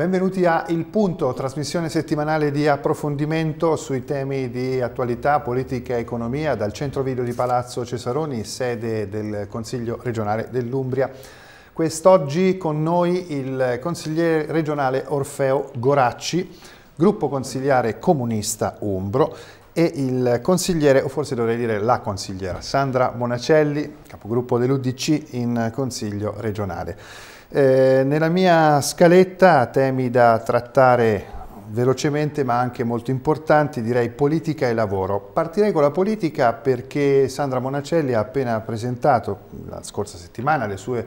Benvenuti a Il Punto, trasmissione settimanale di approfondimento sui temi di attualità, politica e economia dal centro video di Palazzo Cesaroni, sede del Consiglio regionale dell'Umbria. Quest'oggi con noi il consigliere regionale Orfeo Goracci, gruppo consigliare comunista Umbro e il consigliere, o forse dovrei dire la consigliera, Sandra Monacelli, capogruppo dell'Udc in Consiglio regionale. Eh, nella mia scaletta temi da trattare velocemente ma anche molto importanti, direi politica e lavoro. Partirei con la politica perché Sandra Monacelli ha appena presentato la scorsa settimana le sue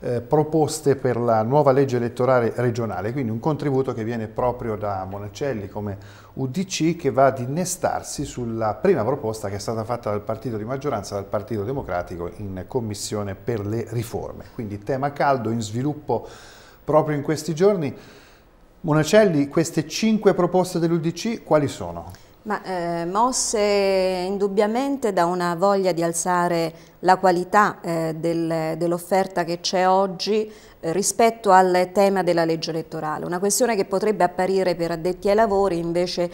eh, proposte per la nuova legge elettorale regionale, quindi un contributo che viene proprio da Monacelli come UDC che va ad innestarsi sulla prima proposta che è stata fatta dal partito di maggioranza, dal Partito Democratico in Commissione per le riforme. Quindi tema caldo in sviluppo proprio in questi giorni. Monacelli, queste cinque proposte dell'UDC quali sono? Ma, eh, mosse indubbiamente da una voglia di alzare la qualità eh, del, dell'offerta che c'è oggi eh, rispetto al tema della legge elettorale. Una questione che potrebbe apparire per addetti ai lavori invece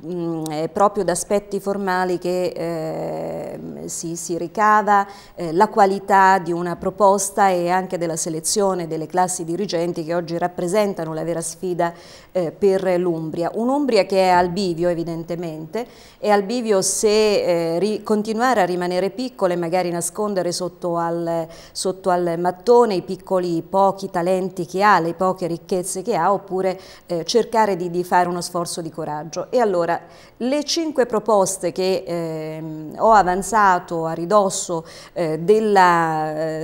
mh, mm, proprio da aspetti formali che eh, si, si, ricava eh, la qualità di una proposta e anche della selezione delle classi dirigenti che oggi rappresentano la vera sfida eh, per l'Umbria. Un'Umbria che è al bivio evidentemente, è al bivio se eh, continuare a rimanere piccole magari nascondere nascondere sotto al, sotto al, mattone i piccoli pochi talenti che ha, le poche ricchezze che ha, oppure eh, cercare di, di, fare uno sforzo di coraggio. E allora le cinque proposte che eh, ho avanzato a ridosso eh, eh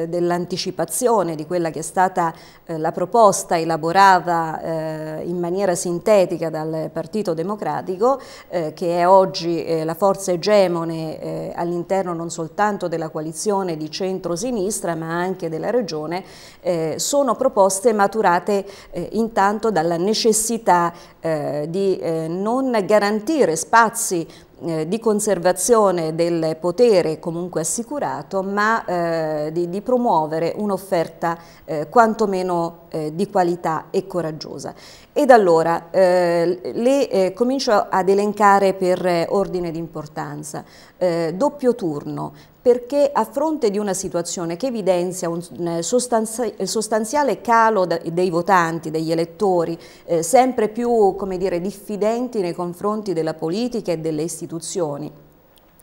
dell'anticipazione dell di quella che è stata eh, la proposta elaborata eh, in maniera sintetica dal Partito Democratico, che è oggi la forza egemone all'interno non soltanto della coalizione, coalizione di centrosinistra ma anche della regione, eh, sono proposte maturate eh, intanto dalla necessità eh, di eh, non garantire spazi eh, di conservazione del potere comunque assicurato, ma eh, di, di, promuovere un'offerta eh, quantomeno eh, di qualità e coraggiosa. Ed allora eh, le eh, comincio ad elencare per ordine di importanza. doppio turno, perché a fronte di una situazione che evidenzia un sostanziale calo dei votanti, degli elettori, eh, sempre più dire, diffidenti nei confronti della politica e delle istituzioni, istituzioni.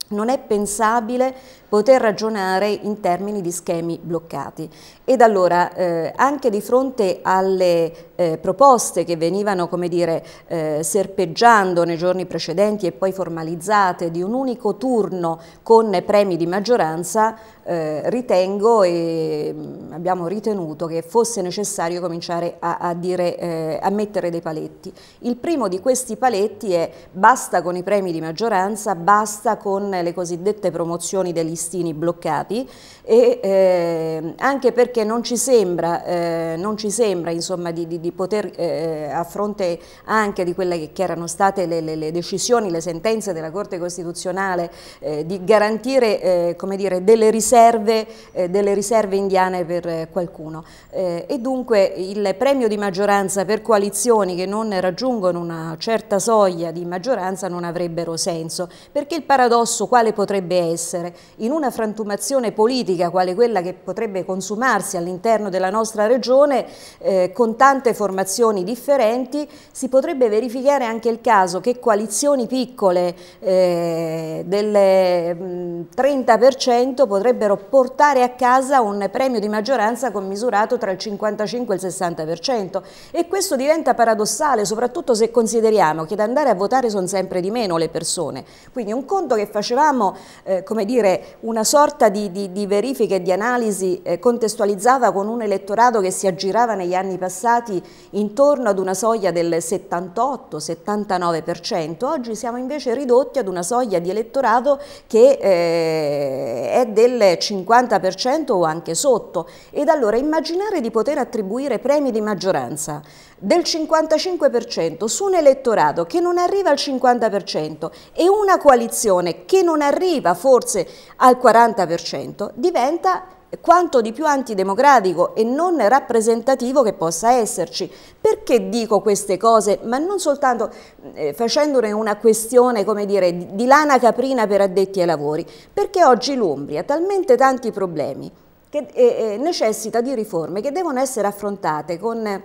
Non è pensabile poter ragionare in termini di schemi bloccati. Ed allora eh, anche di fronte alle eh, proposte che venivano come dire, eh, serpeggiando nei giorni precedenti e poi formalizzate di un unico turno con premi di maggioranza, eh, ritengo e mm, abbiamo ritenuto che fosse necessario cominciare a, a, dire, eh, a mettere dei paletti. Il primo di questi paletti è basta con i premi di maggioranza, basta con le cosiddette promozioni dei listini bloccati e ehm, anche perché perché non ci sembra, eh, non ci sembra insomma, di, di, di, poter, eh, eh a fronte anche di quelle che erano state le, le, le decisioni, le sentenze della Corte Costituzionale, eh, di garantire eh, dire, delle, riserve, eh, delle, riserve, indiane per qualcuno. e dunque il premio di maggioranza per coalizioni che non raggiungono una certa soglia di maggioranza non avrebbero senso, perché il paradosso quale potrebbe essere? In una frantumazione politica quale quella che potrebbe consumarsi anzi all'interno della nostra regione eh, con tante formazioni differenti, si potrebbe verificare anche il caso che coalizioni piccole eh, del 30% potrebbero portare a casa un premio di maggioranza commisurato tra il 55 e il 60% e questo diventa paradossale soprattutto se consideriamo che ad andare a votare sono sempre di meno le persone, quindi un conto che facevamo eh, come dire una sorta di, di, di verifica e di analisi eh, contestualizzata polemizzava con un elettorato che si aggirava negli anni passati intorno ad una soglia del 78-79%, oggi siamo invece ridotti ad una soglia di elettorato che eh, è del 50% o anche sotto. Ed allora immaginare di poter attribuire premi di maggioranza del 55% su un elettorato che non arriva al 50% e una coalizione che non arriva forse al 40% diventa quanto di più antidemocratico e non rappresentativo che possa esserci. Perché dico queste cose, ma non soltanto eh, facendone una questione, come dire, di lana caprina per addetti ai lavori? Perché oggi l'Umbria ha talmente tanti problemi che eh, eh necessita di riforme che devono essere affrontate con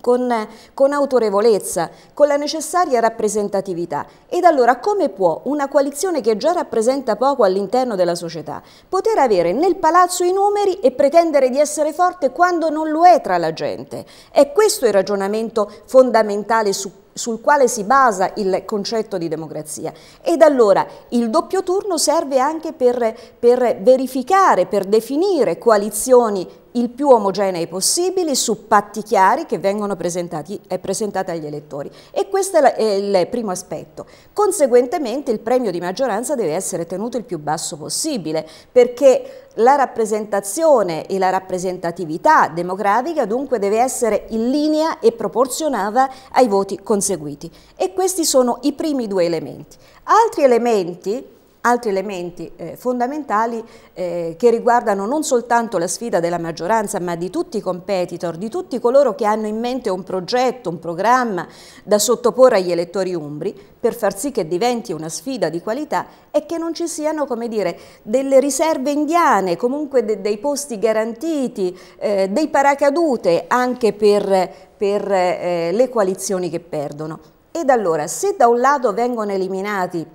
con, con, autorevolezza, con la necessaria rappresentatività. Ed allora come può una coalizione che già rappresenta poco all'interno della società poter avere nel palazzo i numeri e pretendere di essere forte quando non lo è tra la gente? È questo il ragionamento fondamentale su sul quale si basa il concetto di democrazia. Ed allora il doppio turno serve anche per, per verificare, per definire coalizioni il più omogenei possibili su patti chiari che vengono presentati, eh, presentati agli elettori. E questo è il primo aspetto. Conseguentemente il premio di maggioranza deve essere tenuto il più basso possibile perché la rappresentazione e la rappresentatività democratica dunque deve essere in linea e proporzionata ai voti conseguiti. E questi sono i primi due elementi. Altri elementi altri elementi eh, fondamentali eh, che riguardano non soltanto la sfida della maggioranza ma di tutti i competitor, di tutti coloro che hanno in mente un progetto, un programma da sottoporre agli elettori umbri per far sì che diventi una sfida di qualità e che non ci siano come dire, delle riserve indiane, comunque de dei posti garantiti, eh, dei paracadute anche per, per eh, le coalizioni che perdono. Ed allora se da un lato vengono eliminati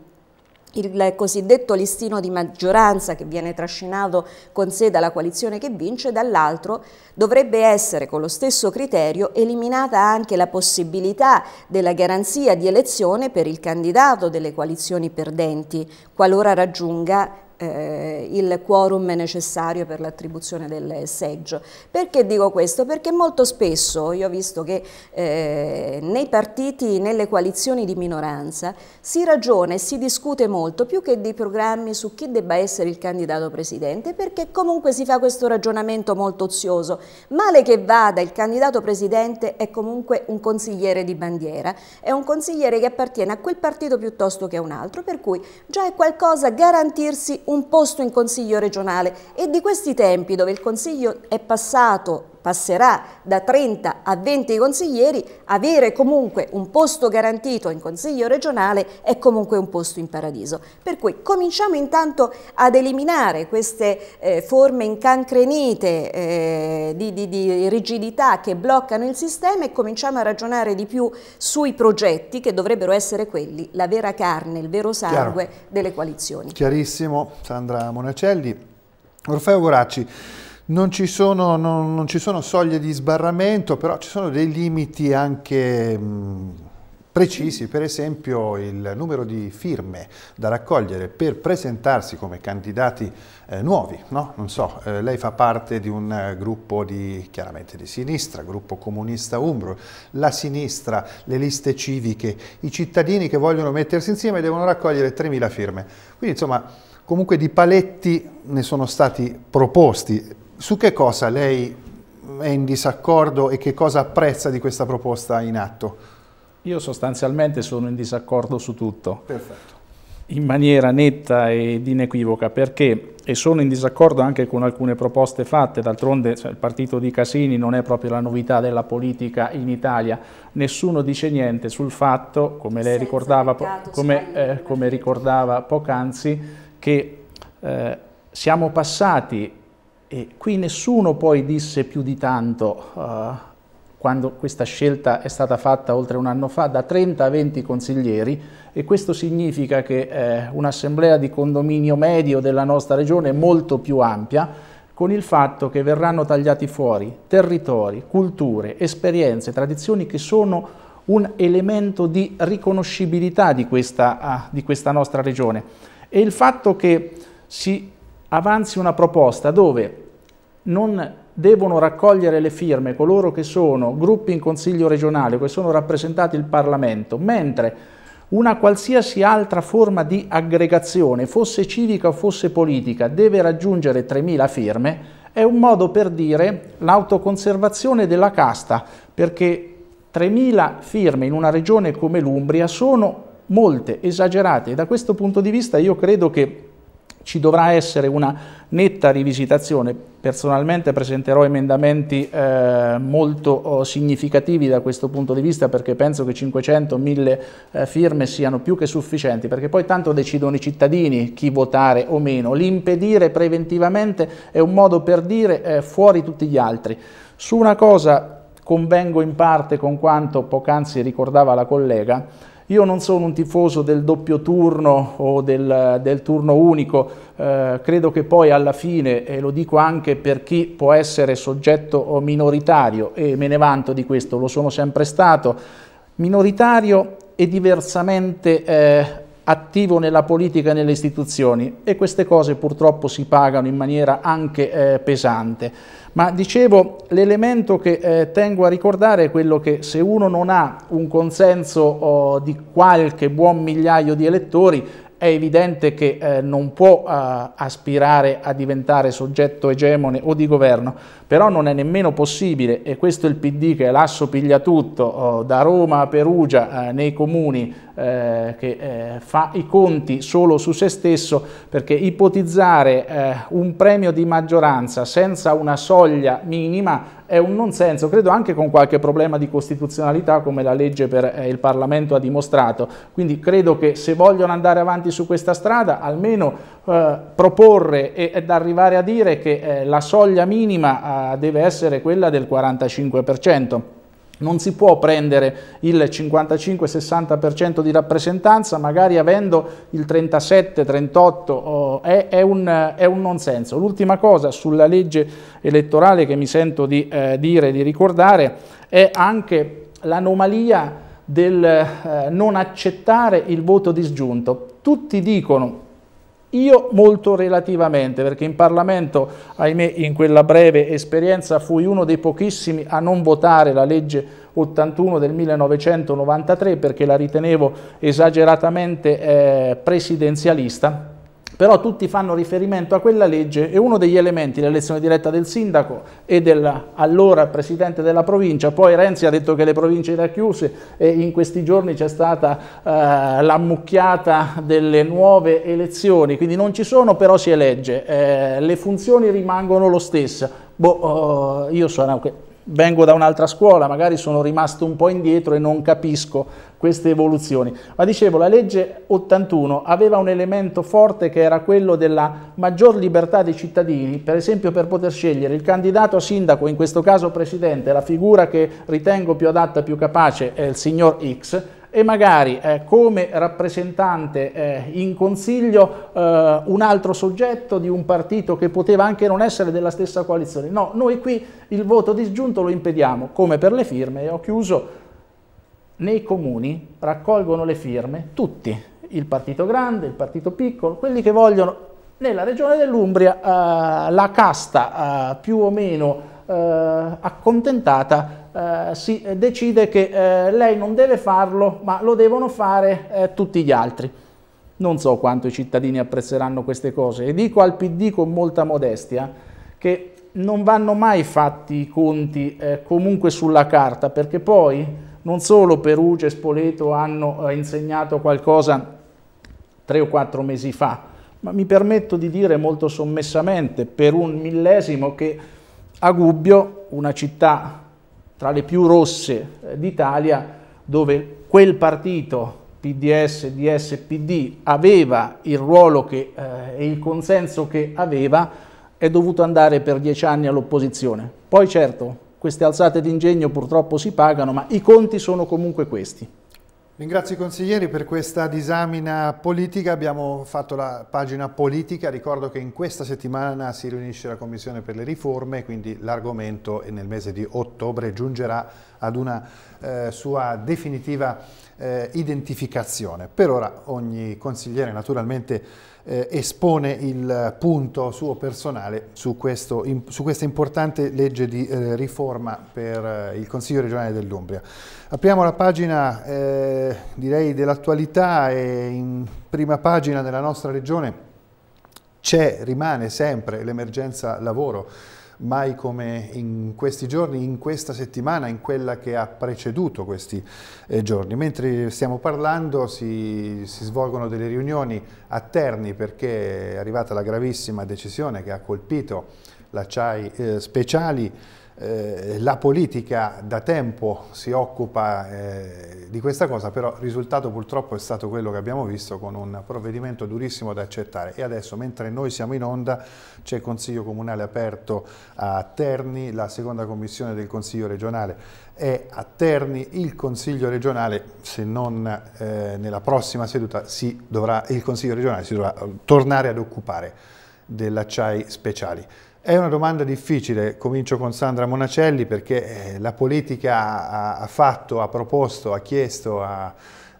il cosiddetto listino di maggioranza che viene trascinato con sé dalla coalizione che vince, dall'altro dovrebbe essere con lo stesso criterio eliminata anche la possibilità della garanzia di elezione per il candidato delle coalizioni perdenti, qualora raggiunga eh, il quorum necessario per l'attribuzione del seggio. Perché dico questo? Perché molto spesso, io ho visto che eh, nei partiti, nelle coalizioni di minoranza, si ragiona e si discute molto, più che di programmi su chi debba essere il candidato presidente, perché comunque si fa questo ragionamento molto ozioso. Male che vada, il candidato presidente è comunque un consigliere di bandiera, è un consigliere che appartiene a quel partito piuttosto che a un altro, per cui già è qualcosa garantirsi un posto in Consiglio regionale e di questi tempi dove il Consiglio è passato passerà da 30 a 20 consiglieri, avere comunque un posto garantito in consiglio regionale è comunque un posto in paradiso. Per cui cominciamo intanto ad eliminare queste eh, forme incancrenite eh, di, di, di rigidità che bloccano il sistema e cominciamo a ragionare di più sui progetti che dovrebbero essere quelli, la vera carne, il vero sangue Chiaro. delle coalizioni. Chiarissimo, Sandra Monacelli. Orfeo Goracci. Non ci, sono, non, non ci, sono, soglie di sbarramento, però ci sono dei limiti anche mh, mm, precisi, per esempio il numero di firme da raccogliere per presentarsi come candidati eh, nuovi. No? Non so, eh, lei fa parte di un eh, gruppo di, chiaramente di sinistra, gruppo comunista umbro, la sinistra, le liste civiche, i cittadini che vogliono mettersi insieme devono raccogliere 3.000 firme. Quindi insomma... Comunque di paletti ne sono stati proposti, su che cosa lei è in disaccordo e che cosa apprezza di questa proposta in atto? Io sostanzialmente sono in disaccordo su tutto. Perfetto. In maniera netta ed inequivoca, perché e sono in disaccordo anche con alcune proposte fatte, d'altronde cioè, il partito di Casini non è proprio la novità della politica in Italia, nessuno dice niente sul fatto, come lei ricordava, come, eh, come ricordava poc'anzi, che eh, siamo passati e qui nessuno poi disse più di tanto, eh, quando questa scelta è stata fatta oltre un anno fa, da 30 a 20 consiglieri e questo significa che eh, un'assemblea di condominio medio della nostra regione è molto più ampia, con il fatto che verranno tagliati fuori territori, culture, esperienze, tradizioni che sono un elemento di riconoscibilità di questa, eh, di questa, nostra regione. E il fatto che si avanzi una proposta dove non devono raccogliere le firme coloro che sono gruppi in consiglio regionale, che sono rappresentati il Parlamento, mentre una qualsiasi altra forma di aggregazione, fosse civica o fosse politica, deve raggiungere 3.000 firme, è un modo per dire l'autoconservazione della casta, perché 3.000 firme in una regione come l'Umbria sono molte, esagerate, e da questo punto di vista io credo che ci dovrà essere una netta rivisitazione. Personalmente presenterò emendamenti eh, molto oh, significativi da questo punto di vista perché penso che 500-1000 eh, firme siano più che sufficienti perché poi tanto decidono i cittadini chi votare o meno. L'impedire preventivamente è un modo per dire eh, fuori tutti gli altri. Su una cosa convengo in parte con quanto poc'anzi ricordava la collega, io non sono un tifoso del doppio turno o del, del turno unico, eh, credo che poi alla fine, e lo dico anche per chi può essere soggetto minoritario, e me ne vanto di questo, lo sono sempre stato, minoritario e diversamente eh, attivo nella politica e nelle istituzioni e queste cose purtroppo si pagano in maniera anche eh, pesante. Ma dicevo, l'elemento che eh, tengo a ricordare è quello che se uno non ha un consenso oh, di qualche buon migliaio di elettori, è evidente che eh, non può eh, aspirare a diventare soggetto egemone o di governo, però non è nemmeno possibile, e questo è il PD che l'asso piglia tutto, oh, da Roma a Perugia, eh, nei comuni, eh, che eh, fa i conti solo su se stesso, perché ipotizzare eh, un premio di maggioranza senza una soglia minima è un non senso, credo anche con qualche problema di costituzionalità come la legge per eh, il Parlamento ha dimostrato. Quindi credo che se vogliono andare avanti su questa strada, almeno eh, proporre ed arrivare a dire che eh, la soglia minima eh, deve essere quella del 45%. Non si può prendere il 55-60% di rappresentanza magari avendo il 37-38%, oh, è, è, un, è un nonsenso. L'ultima cosa sulla legge elettorale che mi sento di eh, dire, di ricordare, è anche l'anomalia del eh, non accettare il voto disgiunto. Tutti dicono io molto relativamente, perché in Parlamento, ahimè, in quella breve esperienza fui uno dei pochissimi a non votare la legge 81 del 1993 perché la ritenevo esageratamente eh, presidenzialista però tutti fanno riferimento a quella legge e uno degli elementi, l'elezione diretta del sindaco e dell'allora presidente della provincia, poi Renzi ha detto che le province erano chiuse e in questi giorni c'è stata eh, l'ammucchiata delle nuove elezioni, quindi non ci sono però si elegge, eh, le funzioni rimangono lo stesso. Boh, oh, io sono vengo da un'altra scuola, magari sono rimasto un po' indietro e non capisco queste evoluzioni. Ma dicevo, la legge 81 aveva un elemento forte che era quello della maggior libertà dei cittadini, per esempio per poter scegliere il candidato a sindaco, in questo caso presidente, la figura che ritengo più adatta, più capace è il signor X, e magari eh, come rappresentante eh, in consiglio eh, un altro soggetto di un partito che poteva anche non essere della stessa coalizione. No, noi qui il voto disgiunto lo impediamo, come per le firme, e ho chiuso, nei comuni raccolgono le firme tutti, il partito grande, il partito piccolo, quelli che vogliono nella regione dell'Umbria eh, la casta eh, più o meno eh, accontentata eh, si decide che eh, lei non deve farlo, ma lo devono fare eh, tutti gli altri. Non so quanto i cittadini apprezzeranno queste cose e dico al PD con molta modestia che non vanno mai fatti i conti eh, comunque sulla carta, perché poi non solo Perugia e Spoleto hanno eh, insegnato qualcosa tre o quattro mesi fa, ma mi permetto di dire molto sommessamente, per un millesimo, che a Gubbio, una città tra le più rosse eh, d'Italia, dove quel partito PDS, DS, PD aveva il ruolo che, eh, e il consenso che aveva, è dovuto andare per dieci anni all'opposizione. Poi certo, queste alzate d'ingegno purtroppo si pagano, ma i conti sono comunque questi. Ringrazio i consiglieri per questa disamina politica, abbiamo fatto la pagina politica, ricordo che in questa settimana si riunisce la Commissione per le riforme, quindi l'argomento nel mese di ottobre giungerà ad una eh, sua definitiva eh, identificazione. Per ora ogni consigliere naturalmente eh, espone il punto suo personale su, questo, in, su questa importante legge di eh, riforma per eh, il Consiglio regionale dell'Umbria. Apriamo la pagina eh, direi dell'attualità e in prima pagina della nostra regione c'è, rimane sempre l'emergenza lavoro mai come in questi giorni, in questa settimana, in quella che ha preceduto questi eh, giorni. Mentre stiamo parlando si, si svolgono delle riunioni a Terni perché è arrivata la gravissima decisione che ha colpito la eh, Speciali eh, la politica da tempo si occupa eh, di questa cosa, però il risultato purtroppo è stato quello che abbiamo visto con un provvedimento durissimo da accettare. E adesso, mentre noi siamo in onda, c'è il Consiglio Comunale aperto a Terni, la seconda commissione del Consiglio regionale è a Terni, il Consiglio regionale, se non eh, nella prossima seduta, dovrà, il Consiglio regionale si dovrà tornare ad occupare dell'acciai speciali. È una domanda difficile, comincio con Sandra Monacelli perché eh, la politica ha, fatto, ha proposto, ha chiesto, ha,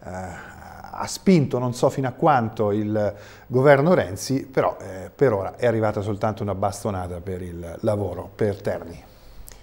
eh, ha, spinto non so fino a quanto il governo Renzi, però eh, per ora è arrivata soltanto una bastonata per il lavoro per Terni.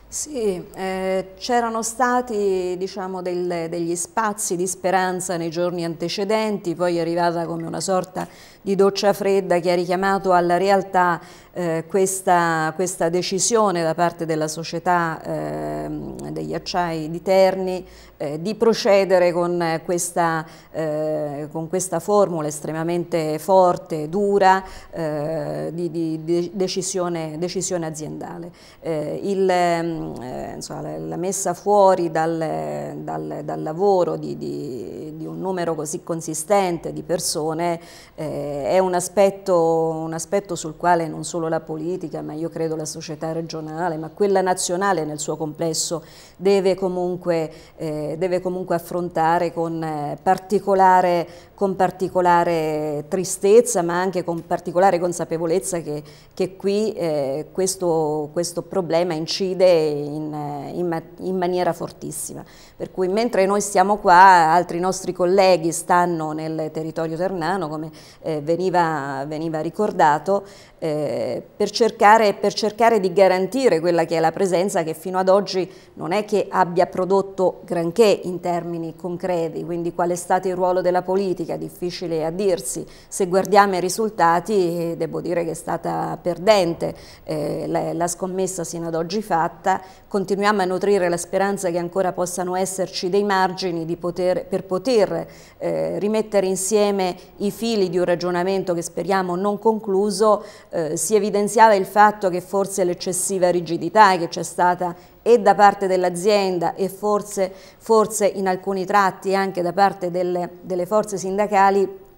Sì, eh, c'erano stati diciamo, del, degli spazi di speranza nei giorni antecedenti, poi è arrivata come una sorta di doccia fredda che ha richiamato alla realtà eh, questa, questa, decisione da parte della società eh, degli acciai di Terni eh, di procedere con questa, eh, con questa, formula estremamente forte, dura, eh, di, di decisione, decisione, aziendale. Eh, il, ehm, insomma, la messa fuori dal, dal, dal lavoro di, di, di numero così consistente di persone eh, è un aspetto, un aspetto sul quale non solo la politica, ma io credo la società regionale, ma quella nazionale nel suo complesso deve comunque, eh, deve comunque affrontare con, eh, particolare, con particolare tristezza, ma anche con particolare consapevolezza che, che qui eh, questo, questo, problema incide in, in, in maniera fortissima. Per cui mentre noi stiamo qua, altri nostri colleghi colleghi stanno nel territorio ternano, come eh, veniva, veniva, ricordato, eh, per, cercare, per, cercare, di garantire quella che è la presenza che fino ad oggi non è che abbia prodotto granché in termini concreti, quindi qual è stato il ruolo della politica, difficile a dirsi, se guardiamo i risultati devo dire che è stata perdente eh, la, la scommessa sino ad oggi fatta, continuiamo a nutrire la speranza che ancora possano esserci dei margini poter, per poter eh, rimettere insieme i fili di un ragionamento che speriamo non concluso eh, si evidenziava il fatto che forse l'eccessiva rigidità che c'è stata e da parte dell'azienda e forse, forse, in alcuni tratti anche da parte delle, delle forze sindacali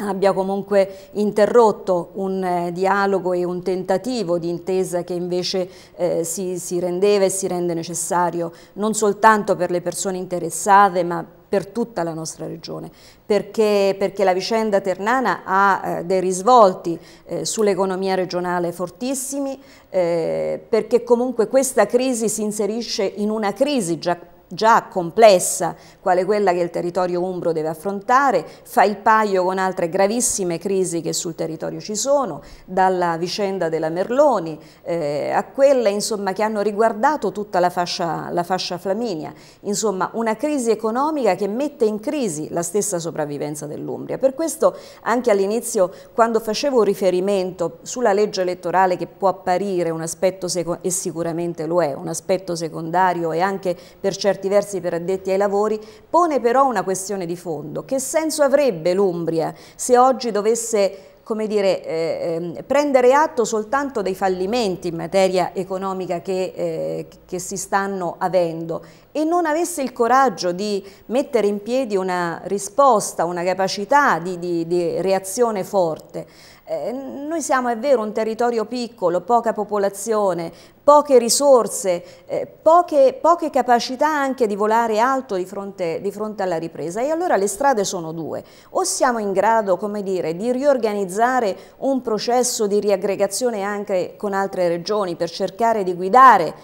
abbia comunque interrotto un eh, dialogo e un tentativo di intesa che invece eh, si, si rendeva e si rende necessario non soltanto per le persone interessate ma per tutta la nostra regione, perché, perché la vicenda ternana ha eh, dei risvolti eh, sull'economia regionale fortissimi, eh, perché comunque questa crisi si inserisce in una crisi già già complessa quale quella che il territorio umbro deve affrontare, fa il paio con altre gravissime crisi che sul territorio ci sono, dalla vicenda della Merloni eh, a quelle insomma, che hanno riguardato tutta la fascia, la fascia flaminia, insomma una crisi economica che mette in crisi la stessa sopravvivenza dell'Umbria. Per questo anche all'inizio quando facevo riferimento sulla legge elettorale che può apparire un aspetto e sicuramente lo è, un aspetto secondario e anche per certi certi versi per addetti ai lavori, pone però una questione di fondo. Che senso avrebbe l'Umbria se oggi dovesse come dire, eh, ehm, prendere atto soltanto dei fallimenti in materia economica che, eh, che, si stanno avendo e non avesse il coraggio di mettere in piedi una risposta, una capacità di, di, di reazione forte. Eh, noi siamo, è vero, un territorio piccolo, poca popolazione, poche risorse, eh, poche, poche, capacità anche di volare alto di fronte, di fronte, alla ripresa. E allora le strade sono due. O siamo in grado, come dire, di riorganizzare un processo di riaggregazione anche con altre regioni per cercare di guidare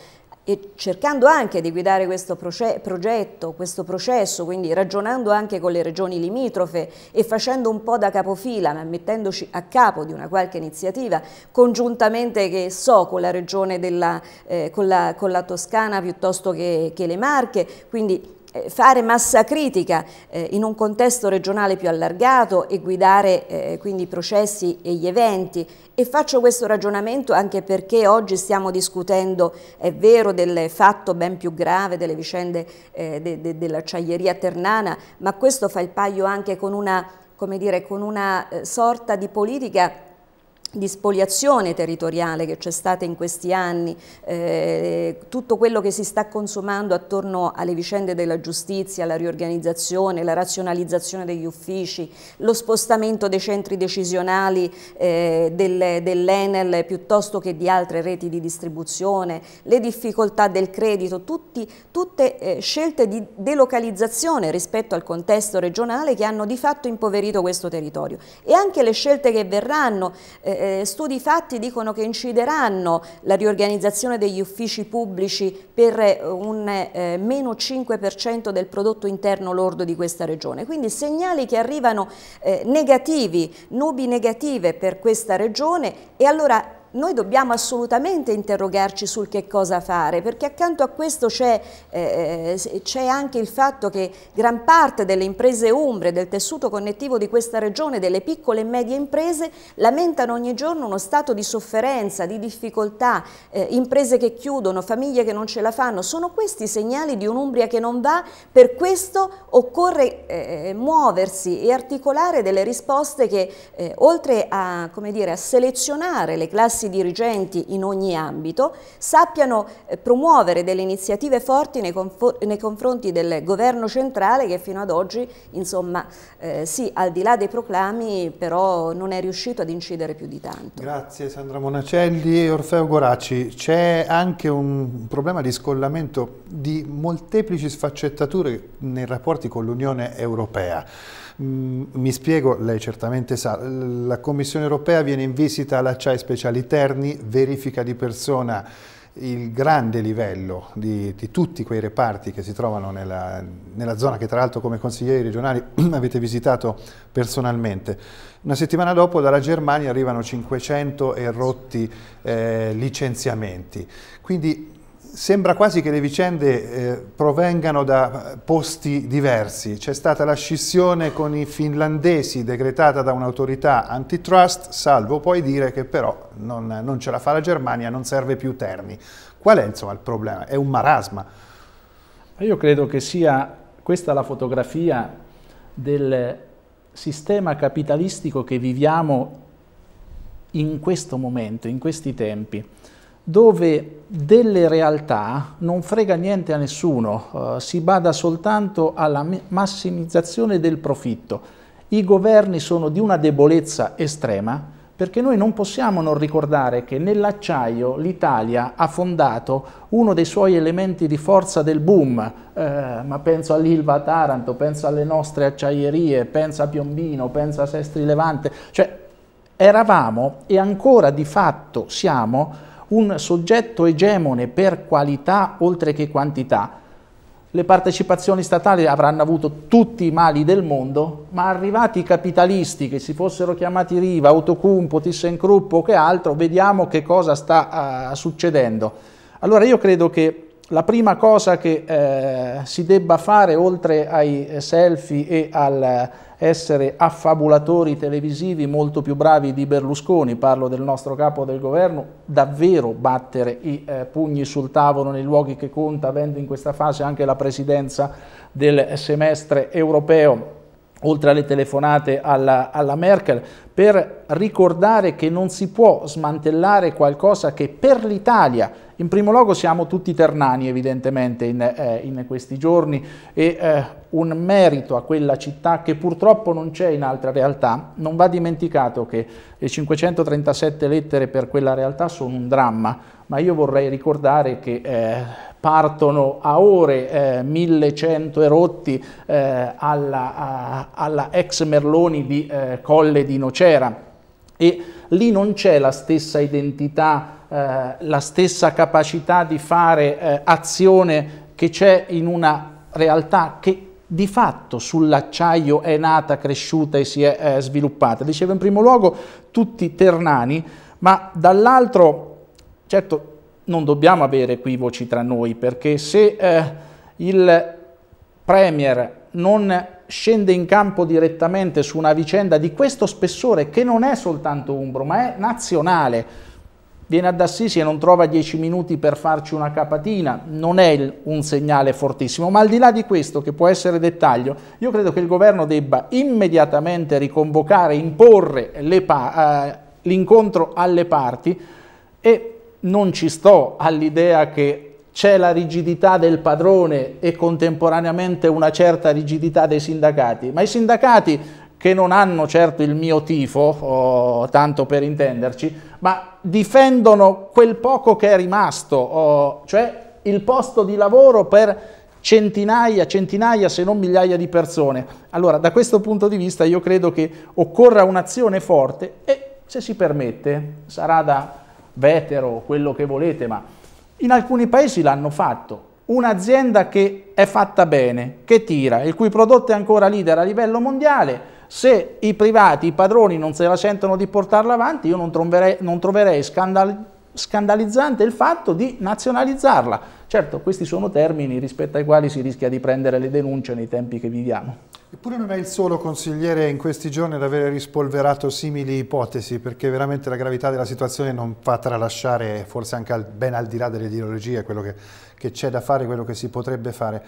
e cercando anche di guidare questo progetto, questo processo, quindi ragionando anche con le regioni limitrofe e facendo un po' da capofila, ma mettendoci a capo di una qualche iniziativa, congiuntamente che so con la regione della, eh, con, la, con, la, Toscana piuttosto che, che le Marche, quindi eh, fare massa critica eh, in un contesto regionale più allargato e guidare eh, quindi i processi e gli eventi e faccio questo ragionamento anche perché oggi stiamo discutendo, è vero, del fatto ben più grave delle vicende de, de, dell'acciaieria ternana, ma questo fa il paio anche con una, dire, con una sorta di politica di spoliazione territoriale che c'è stata in questi anni, eh, tutto quello che si sta consumando attorno alle vicende della giustizia, la riorganizzazione, la razionalizzazione degli uffici, lo spostamento dei centri decisionali eh, del, dell'Enel piuttosto che di altre reti di distribuzione, le difficoltà del credito, tutti, tutte eh, scelte di delocalizzazione rispetto al contesto regionale che hanno di fatto impoverito questo territorio e anche le scelte che verranno eh, eh, studi fatti dicono che incideranno la riorganizzazione degli uffici pubblici per eh, un eh, meno 5% del prodotto interno lordo di questa regione. Quindi segnali che arrivano eh, negativi, nubi negative per questa regione e allora noi dobbiamo assolutamente interrogarci sul che cosa fare, perché accanto a questo c'è eh, eh anche il fatto che gran parte delle imprese umbre, del tessuto connettivo di questa regione, delle piccole e medie imprese, lamentano ogni giorno uno stato di sofferenza, di difficoltà, eh, imprese che chiudono, famiglie che non ce la fanno. Sono questi i segnali di un'Umbria che non va, per questo occorre eh, eh muoversi e articolare delle risposte che, eh, oltre a, come dire, a selezionare le classi classi dirigenti in ogni ambito sappiano eh, promuovere delle iniziative forti nei, conf nei confronti del governo centrale che fino ad oggi, insomma, eh, sì, al di là dei proclami, però non è riuscito ad incidere più di tanto. Grazie Sandra Monacelli Orfeo Goraci. C'è anche un problema di scollamento di molteplici sfaccettature nei rapporti con l'Unione Europea. Mm, mi spiego, lei certamente sa, la Commissione europea viene in visita alla CAI Speciali Terni, verifica di persona il grande livello di, di, tutti quei reparti che si trovano nella, nella zona che tra l'altro come consiglieri regionali avete visitato personalmente. Una settimana dopo dalla Germania arrivano 500 e rotti eh, licenziamenti, quindi Sembra quasi che le vicende eh, provengano da posti diversi. C'è stata la scissione con i finlandesi decretata da un'autorità antitrust, salvo poi dire che però non, non, ce la fa la Germania, non serve più Terni. Qual è insomma il problema? È un marasma. Io credo che sia questa la fotografia del sistema capitalistico che viviamo in questo momento, in questi tempi dove delle realtà non frega niente a nessuno, eh, si bada soltanto alla massimizzazione del profitto. I governi sono di una debolezza estrema perché noi non possiamo non ricordare che nell'acciaio l'Italia ha fondato uno dei suoi elementi di forza del boom, eh, ma penso all'Ilva Taranto, penso alle nostre acciaierie, penso a Piombino, penso a Sestri Levante, cioè eravamo e ancora di fatto siamo un soggetto egemone per qualità oltre che quantità, le partecipazioni statali avranno avuto tutti i mali del mondo, ma arrivati i capitalisti che si fossero chiamati Riva, Autocumpo, ThyssenKrupp o che altro, vediamo che cosa sta uh, succedendo. Allora io credo che la prima cosa che eh, si debba fare, oltre ai selfie e al essere affabulatori televisivi molto più bravi di Berlusconi, parlo del nostro capo del governo, davvero battere i eh, pugni sul tavolo nei luoghi che conta, avendo in questa fase anche la presidenza del semestre europeo oltre alle telefonate alla, alla Merkel, per ricordare che non si può smantellare qualcosa che per l'Italia, in primo luogo siamo tutti ternani evidentemente in, eh, in questi giorni e eh, un merito a quella città che purtroppo non c'è in altre realtà, non va dimenticato che le 537 lettere per quella realtà sono un dramma, ma io vorrei ricordare che eh, partono a ore 1100 eh, erotti eh, alla, a, alla, ex Merloni di eh, Colle di Nocera, c'era e lì non c'è la stessa identità, eh, la stessa capacità di fare eh, azione che c'è in una realtà che di fatto sull'acciaio è nata, cresciuta e si è eh, sviluppata. Dicevo in primo luogo tutti ternani, ma dall'altro, certo, non dobbiamo avere equivoci tra noi, perché se eh, il Premier non scende in campo direttamente su una vicenda di questo spessore che non è soltanto umbro, ma è nazionale. Viene ad Assisi e non trova dieci minuti per farci una capatina, non è un segnale fortissimo, ma al di là di questo, che può essere dettaglio, io credo che il governo debba immediatamente riconvocare, imporre eh, l'incontro alle parti e non ci sto all'idea che c'è la rigidità del padrone e contemporaneamente una certa rigidità dei sindacati, ma i sindacati che non hanno certo il mio tifo, oh, tanto per intenderci, ma difendono quel poco che è rimasto, oh, cioè il posto di lavoro per centinaia, centinaia se non migliaia di persone. Allora, da questo punto di vista io credo che occorra un'azione forte e, se si permette, sarà da vetero quello che volete, ma in alcuni paesi l'hanno fatto. Un'azienda che è fatta bene, che tira, il cui prodotto è ancora leader a livello mondiale, se i privati, i padroni non se la sentono di portarla avanti, io non troverei, non troverei scandal, scandalizzante il fatto di nazionalizzarla. Certo, questi sono termini rispetto ai quali si rischia di prendere le denunce nei tempi che viviamo. Eppure non è il solo consigliere in questi giorni ad avere rispolverato simili ipotesi, perché veramente la gravità della situazione non fa tralasciare, forse anche al, ben al di là delle ideologie, quello che c'è da fare, quello che si potrebbe fare.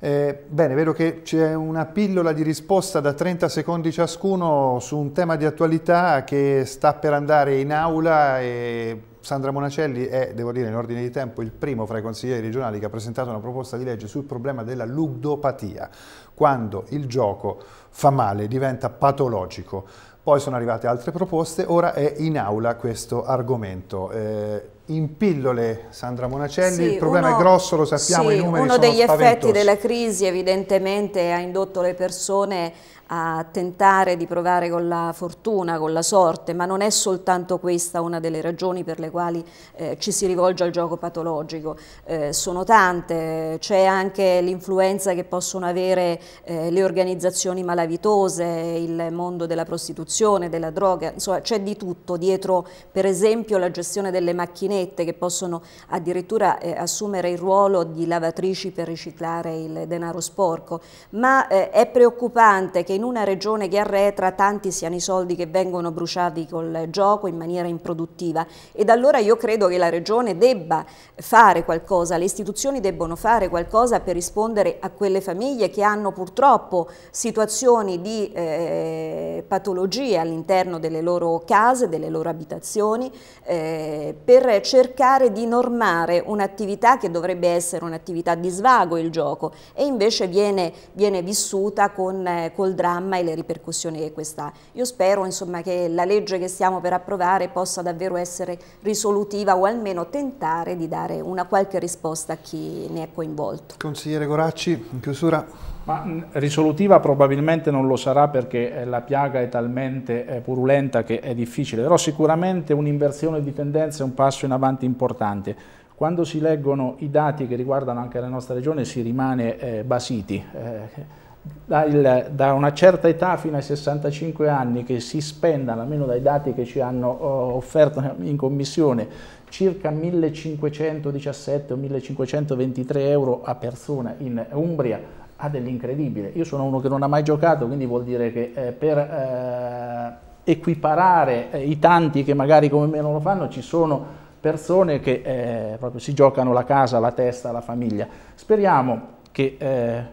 Eh, bene, vedo che c'è una pillola di risposta da 30 secondi ciascuno su un tema di attualità che sta per andare in aula e Sandra Monacelli è, devo dire in ordine di tempo, il primo fra i consiglieri regionali che ha presentato una proposta di legge sul problema della ludopatia, quando il gioco fa male, diventa patologico. Poi sono arrivate altre proposte, ora è in aula questo argomento. Eh, in pillole, Sandra Monacelli, sì, il problema uno, è grosso, lo sappiamo, sì, i numeri sono Uno degli effetti della crisi evidentemente ha indotto le persone a tentare di provare con la fortuna, con la sorte, ma non è soltanto questa una delle ragioni per le quali eh, ci si rivolge al gioco patologico, eh, sono tante, c'è anche l'influenza che possono avere eh, le organizzazioni malavitose, il mondo della prostituzione, della droga, insomma c'è di tutto dietro per esempio la gestione delle macchinette che possono addirittura eh, assumere il ruolo di lavatrici per riciclare il denaro sporco, ma eh, è preoccupante che in una regione che arretra tanti siano i soldi che vengono bruciati col gioco in maniera improduttiva ed allora io credo che la regione debba fare qualcosa, le istituzioni debbono fare qualcosa per rispondere a quelle famiglie che hanno purtroppo situazioni di eh, patologie all'interno delle loro case, delle loro abitazioni, eh, per cercare di normare un'attività che dovrebbe essere un'attività di svago il gioco e invece viene, viene vissuta con, eh, col dramma programma e le ripercussioni che questa ha. Io spero insomma, che la legge che stiamo per approvare possa davvero essere risolutiva o almeno tentare di dare una qualche risposta a chi ne è coinvolto. Consigliere Goracci, in chiusura. Ma risolutiva probabilmente non lo sarà perché eh, la piaga è talmente eh, purulenta che è difficile, però sicuramente un'inversione di tendenza è un passo in avanti importante. Quando si leggono i dati che riguardano anche la nostra regione si rimane eh, basiti. Eh, da, il, da, una certa età fino ai 65 anni che si spendano, almeno dai dati che ci hanno oh, offerto in commissione, circa 1517 o 1523 euro a persona in Umbria ha dell'incredibile. Io sono uno che non ha mai giocato, quindi vuol dire che eh, per eh, equiparare eh, i tanti che magari come me non lo fanno ci sono persone che eh, proprio si giocano la casa, la testa, la famiglia. Speriamo che eh,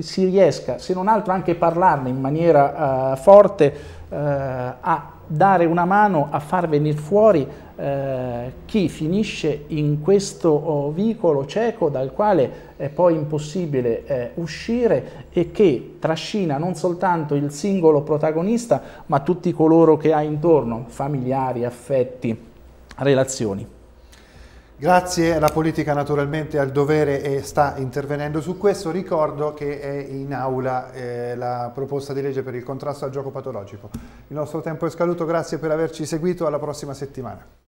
si riesca, se non altro anche parlarne in maniera uh, forte, uh, a dare una mano a far venire fuori eh, chi finisce in questo oh, vicolo cieco dal quale è poi impossibile eh, uscire e che trascina non soltanto il singolo protagonista ma tutti coloro che ha intorno, familiari, affetti, relazioni. Grazie, la politica naturalmente ha il dovere e sta intervenendo su questo. Ricordo che è in aula eh, la proposta di legge per il contrasto al gioco patologico. Il nostro tempo è scaduto, grazie per averci seguito, alla prossima settimana.